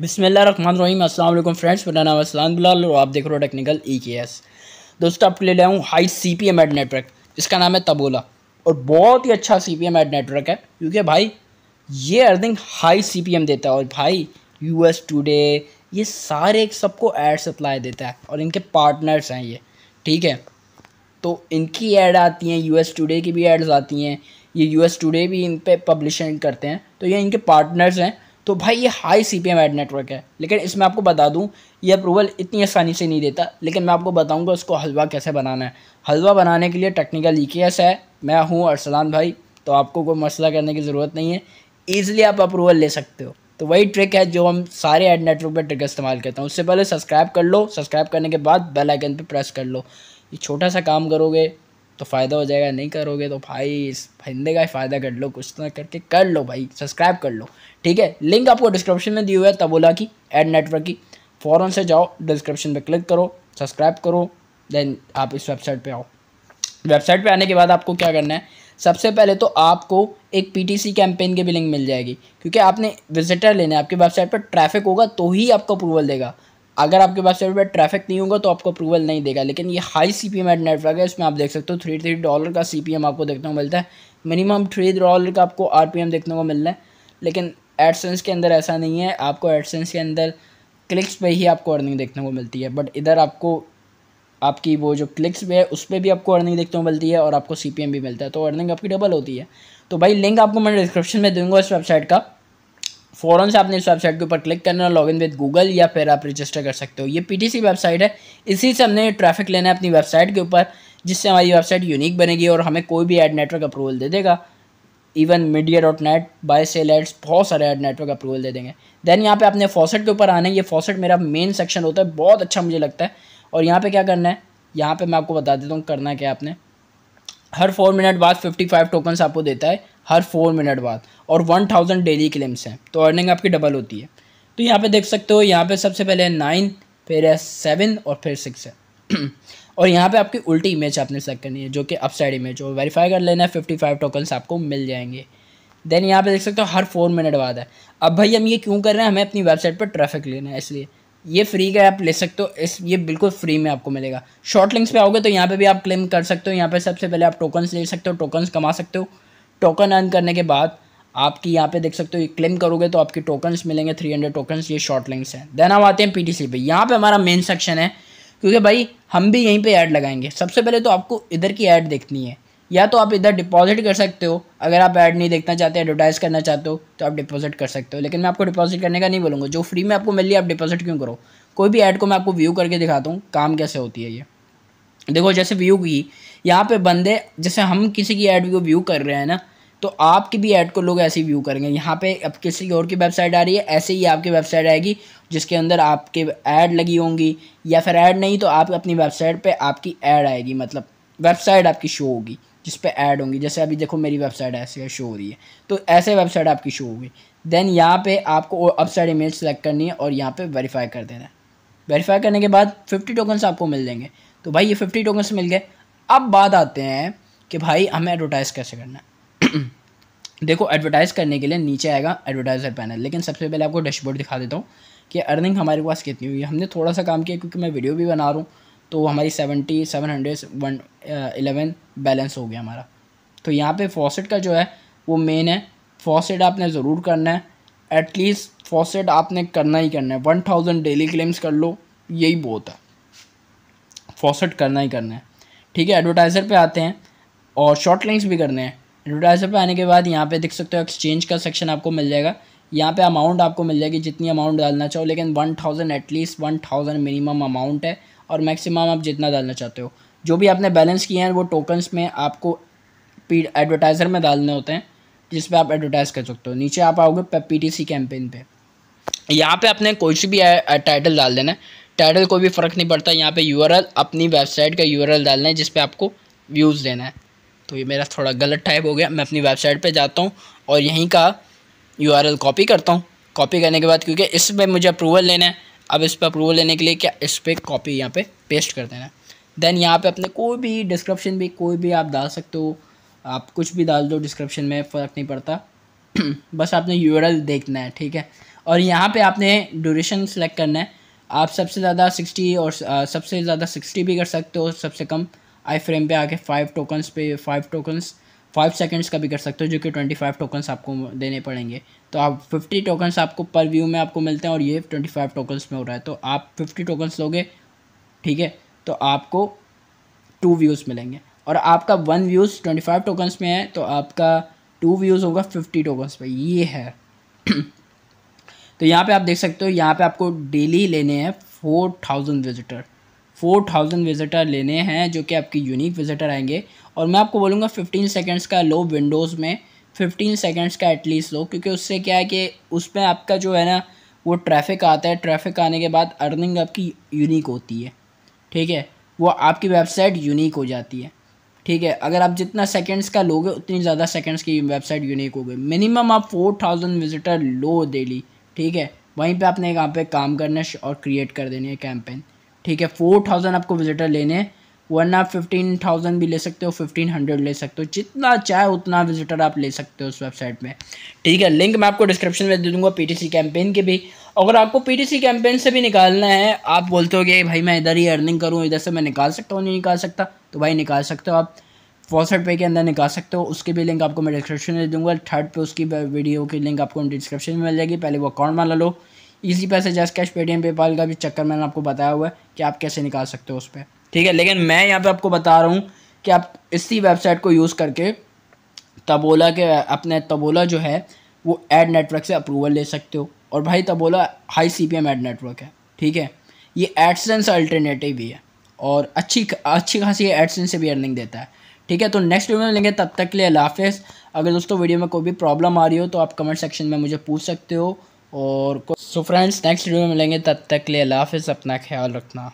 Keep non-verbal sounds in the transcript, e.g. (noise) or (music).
बिसमीम असल फ्रेंड्स मेरा नाम असलान बिलाल और आप देख रहे हो टेक्निकल ई के एस दोस्तों आपके लिए लाऊँ high C P M ad network इसका नाम है तबोला और बहुत ही अच्छा C P M ad network है क्योंकि भाई ये earning high C P M देता है और भाई यू एस टूडे ये सारे सबको एड सप्लाई देता है और इनके पार्टनर्स हैं ये ठीक है तो इनकी एड आती हैं यू एस टूडे की भी एड्स आती हैं ये यू एस टूडे भी इन पर पब्लिशिंग करते हैं तो ये इनके पार्टनर्स हैं तो भाई ये high C P M ad network है लेकिन इसमें आपको बता दूं ये अप्रूवल इतनी आसानी से नहीं देता लेकिन मैं आपको बताऊंगा उसको हलवा कैसे बनाना है हलवा बनाने के लिए टेक्निकल ईकेएस है मैं हूँ अरसलान भाई तो आपको कोई मसला करने की ज़रूरत नहीं है ईज़िली आप अप्रूवल ले सकते हो तो वही ट्रिक है जो हम सारे एड नेटवर्क पर ट्रिक इस्तेमाल करते हैं उससे पहले सब्सक्राइब कर लो सब्सक्राइब करने के बाद बेल आइकन पर प्रेस कर लो ये छोटा सा काम करोगे तो फ़ायदा हो जाएगा नहीं करोगे तो भाई इस का ही फ़ायदा कर लो कुछ ना तो करके कर लो भाई सब्सक्राइब कर लो ठीक है लिंक आपको डिस्क्रिप्शन में दी हुई है तबोला की एड नेटवर्क की फ़ौरन से जाओ डिस्क्रिप्शन पर क्लिक करो सब्सक्राइब करो देन आप इस वेबसाइट पर आओ वेबसाइट पर आने के बाद आपको क्या करना है सबसे पहले तो आपको एक पीटीसी कैंपेन की भी लिंक मिल जाएगी क्योंकि आपने विजिटर लेने आपकी वेबसाइट पर ट्रैफिक होगा तो ही आपको अप्रूवल देगा अगर आपके पास सर्वर ट्रैफिक नहीं होगा तो आपको अप्रूवल नहीं देगा लेकिन ये हाई सी पी नेटवर्क है इसमें आप देख सकते हो थ्री थ्री डॉलर का सी आपको देखने को मिलता है मिनिमम थ्री डॉलर का आपको आर देखने को मिलना है लेकिन एडसेंस के अंदर ऐसा नहीं है आपको एडसेंस के अंदर क्लिक्स पे ही आपको अर्निंग देखने को मिलती है बट इधर आपको आपकी वो जो क्लिक्स पे है उस पर भी आपको अर्निंग देखने को मिलती है और आपको सी भी मिलता है तो अर्निंग आपकी डबल होती है तो भाई लिंक आपको मैं डिस्क्रिप्शन में दूंगा इस वेबसाइट का फ़ौरन से आपने इस वेबसाइट के ऊपर क्लिक करना है लॉगिन विद गूगल या फिर आप रजिस्टर कर सकते हो ये पीटीसी वेबसाइट है इसी से हमने ट्रैफिक लेना है अपनी वेबसाइट के ऊपर जिससे हमारी वेबसाइट यूनिक बनेगी और हमें कोई भी एड नेटवर्क अप्रूवल दे देगा even media dot net buy sell ads बहुत सारे एड नेटवर्क अप्रूवल दे देंगे देन यहाँ पे आपने फॉसेट के ऊपर आना है ये फॉसेट मेरा मेन सेक्शन होता है बहुत अच्छा मुझे लगता है और यहाँ पे क्या करना है यहाँ पर मैं आपको बता देता हूँ करना क्या आपने हर फोर मिनट बाद फिफ्टी फाइव टोकन्स आपको देता है हर फोर मिनट बाद और वन थाउजेंड डेली क्लेम्स हैं तो अर्निंग आपकी डबल होती है तो यहाँ पे देख सकते हो यहाँ पे सबसे पहले नाइन फिर है सेवन और फिर सिक्स है (clears throat) और यहाँ पे आपकी उल्टी इमेज आपने सेलेक्ट करनी है जो कि अपसाइड इमेज हो वेरीफाई कर लेना है फिफ्टी फाइव टोकन्स आपको मिल जाएंगे देन यहाँ पे देख सकते हो हर फोर मिनट बाद है अब भाई हम ये क्यों कर रहे हैं हमें अपनी वेबसाइट पर ट्रैफिक लेना है इसलिए ये फ्री का आप ले सकते हो इस ये बिल्कुल फ्री में आपको मिलेगा शॉर्ट लिंक्स पर आओगे तो यहाँ पर भी आप क्लेम कर सकते हो यहाँ पर सबसे पहले आप टोकन्स ले सकते हो टोकन्स कमा सकते हो टोकन अर्न करने के बाद आपकी यहाँ पे देख सकते हो क्लेम करोगे तो आपके टोकन्स मिलेंगे थ्री हंड्रेड टोकन्स ये शॉर्ट लिंक्स हैं देन हम आते हैं पीटीसी पे यहाँ पे हमारा मेन सेक्शन है क्योंकि भाई हम भी यहीं पे ऐड लगाएंगे सबसे पहले तो आपको इधर की ऐड देखनी है या तो आप इधर डिपॉजिट कर सकते हो अगर आप ऐड नहीं देखना चाहते एडवर्टाइज करना चाहते हो तो आप डिपॉजिट कर सकते हो लेकिन मैं आपको डिपॉजिट करने का नहीं बोलूँगा जो फ्री में आपको मिल रही आप डिपॉजिट क्यों करो कोई भी ऐड को मैं आपको व्यू करके दिखाता हूँ काम कैसे होती है ये देखो जैसे व्यू की यहाँ पे बंदे जैसे हम किसी की ऐड को व्यू कर रहे हैं ना तो आपकी भी ऐड को लोग ऐसे ही व्यू करेंगे यहाँ पे अब किसी और की वेबसाइट आ रही है ऐसे ही आपकी वेबसाइट आएगी जिसके अंदर आपके ऐड लगी होंगी या फिर ऐड नहीं तो आप अपनी वेबसाइट पर आपकी ऐड आएगी मतलब वेबसाइट आपकी शो होगी जिस पर ऐड होंगी जैसे अभी देखो मेरी वेबसाइट ऐसे शो हो रही है तो ऐसे वेबसाइट आपकी शो होगी देन यहाँ पे आपको अपसाइड इमेज सेलेक्ट करनी है और यहाँ पे वेरीफाई कर देना है वेरीफाई करने के बाद फिफ्टी टोकन्स आपको मिल जाएंगे तो भाई ये फिफ्टी टोकन्स मिल गए अब बात आते हैं कि भाई हमें एडवर्टाइज़ कैसे करना है (clears throat) देखो एडवर्टाइज़ करने के लिए नीचे आएगा एडवर्टाइज़र पैनल लेकिन सबसे पहले आपको डैशबोर्ड दिखा देता हूँ कि अर्निंग हमारे पास कितनी हुई है हमने थोड़ा सा काम किया क्योंकि मैं वीडियो भी बना रहा हूँ तो हमारी seventy seven hundred one eleven balance हो गया हमारा तो यहाँ पे फॉसेट का जो है वो मेन है फॉसेट आपने ज़रूर करना है एटलीस्ट फॉसेट आपने करना ही करना है वन थाउजेंड डेली क्लेम्स कर लो यही बहुत है फॉसेट करना ही करना है ठीक है एडवर्टाइज़र पे आते हैं और शॉर्ट लिंक्स भी करने हैं एडवर्टाइज़र पे आने के बाद यहाँ पे देख सकते हो एक्सचेंज का सेक्शन आपको मिल जाएगा यहाँ पे अमाउंट आपको मिल जाएगी जितनी अमाउंट डालना चाहो लेकिन one thousand at least one thousand minimum amount है और मैक्सिमम आप जितना डालना चाहते हो जो भी आपने बैलेंस किए हैं वो टोकन्स में आपको एडवर्टाइज़र में डालने होते हैं जिस पर आप एडवर्टाइज़ कर सकते हो नीचे आप आओगे पी टी सी कैंपेन पर यहाँ पर आपने कोई भी टाइटल डाल देना है टाइटल को भी फ़र्क नहीं पड़ता यहाँ पे यू अपनी वेबसाइट का यू डालना है जिस जिसपे आपको व्यूज़ देना है तो ये मेरा थोड़ा गलत टाइप हो गया मैं अपनी वेबसाइट पे जाता हूँ और यहीं का यू कॉपी करता हूँ कॉपी करने के बाद क्योंकि इस पर मुझे अप्रूवल लेना है अब इस पर अप्रूवल लेने के लिए क्या इस पर कॉपी यहाँ पर पेस्ट कर देना है देन यहाँ पे अपने कोई भी डिस्क्रिप्शन भी कोई भी आप डाल सकते हो आप कुछ भी डाल दो डिस्क्रिप्शन में फ़र्क नहीं पड़ता (clears throat) बस आपने यू देखना है ठीक है और यहाँ पे आपने ड्यूरेशन सेलेक्ट करना है आप सबसे ज़्यादा सिक्सटी और सबसे ज़्यादा सिक्सटी भी कर सकते हो सबसे कम आई फ्रेम पे आके फाइव टोकन्स पे फाइव टोकन्स फाइव सेकेंड्स का भी कर सकते हो जो कि ट्वेंटी फाइव टोकन्स आपको देने पड़ेंगे तो आप फिफ्टी टोकन्स आपको पर व्यू में आपको मिलते हैं और ये ट्वेंटी फाइव टोकन्स में हो रहा है तो आप फिफ्टी टोकन्स लोगे ठीक है तो आपको टू व्यूज़ मिलेंगे और आपका one views twenty five tokens में है तो आपका टू व्यूज़ होगा फिफ्टी टोकन्स पर ये है (clears throat) तो यहाँ पे आप देख सकते हो यहाँ पे आपको डेली लेने हैं four thousand visitor four thousand visitor लेने हैं जो कि आपकी यूनिक विजिटर आएंगे और मैं आपको बोलूँगा फिफ्टीन सेकेंड्स का लो विंडोज़ में फिफ्टीन सेकेंड्स का एटलीस्ट लो क्योंकि उससे क्या है कि उसमें आपका जो है ना वो ट्रैफिक आता है ट्रैफिक आने के बाद अर्निंग आपकी यूनिक होती है ठीक है वो आपकी वेबसाइट यूनिक हो जाती है ठीक है अगर आप जितना सेकंड्स का लोगे उतनी ज़्यादा सेकंड्स की वेबसाइट यूनिक हो गई मिनिमम आप फोर थाउजेंड विजिटर लो डेली ठीक है वहीं पे आपने यहाँ पे काम करना है और क्रिएट कर देनी है कैंपेन ठीक है फोर थाउजेंड आपको विजिटर लेने हैं वरना आप फिफ्टीन थाउजेंड भी ले सकते हो फिफ्टीन हंड्रेड ले सकते हो जितना चाहे उतना विजिटर आप ले सकते हो उस वेबसाइट में ठीक है लिंक मैं आपको डिस्क्रिप्शन में दे दूंगा पीटीसी कैंपेन के भी अगर आपको पीटीसी कैंपेन से भी निकालना है आप बोलते हो कि भाई मैं इधर ही अर्निंग करूँ इधर से मैं निकाल सकता हूँ नहीं निकाल सकता तो भाई निकाल सकते हो आप वॉलसाइट पे के अंदर निकाल सकते हो उसके भी लिंक आपको मैं डिस्क्रिप्शन में दे दूँगा थर्ड पे उसकी वीडियो की लिंक आपको डिस्क्रिप्शन में मिल जाएगी पहले वो अकाउंट मान लो इजी पैसे जैस कैश पेटीएम पेपाल का भी चक्कर मैंने आपको बताया हुआ है कि आप कैसे निकाल सकते हो उस पर ठीक है लेकिन मैं यहाँ पर आपको बता रहा हूँ कि आप इसी वेबसाइट को यूज़ करके तबोला के अपने तबोला जो है वो एड नेटवर्क से अप्रूवल ले सकते हो और भाई Taboola high C P M ad network है ठीक है ये एडसेंस अल्टरनेटिव भी है और अच्छी अच्छी खासी एडसेंस से भी अर्निंग देता है ठीक है तो नेक्स्ट वीडियो में लेंगे तब तक के लिए हाफिज़ अगर दोस्तों वीडियो में कोई भी प्रॉब्लम आ रही हो तो आप कमेंट सेक्शन में मुझे पूछ सकते हो और सो फ्रेंड्स नेक्स्ट वीडियो में मिलेंगे तब तक के लिए हाफिज़ अपना ख्याल रखना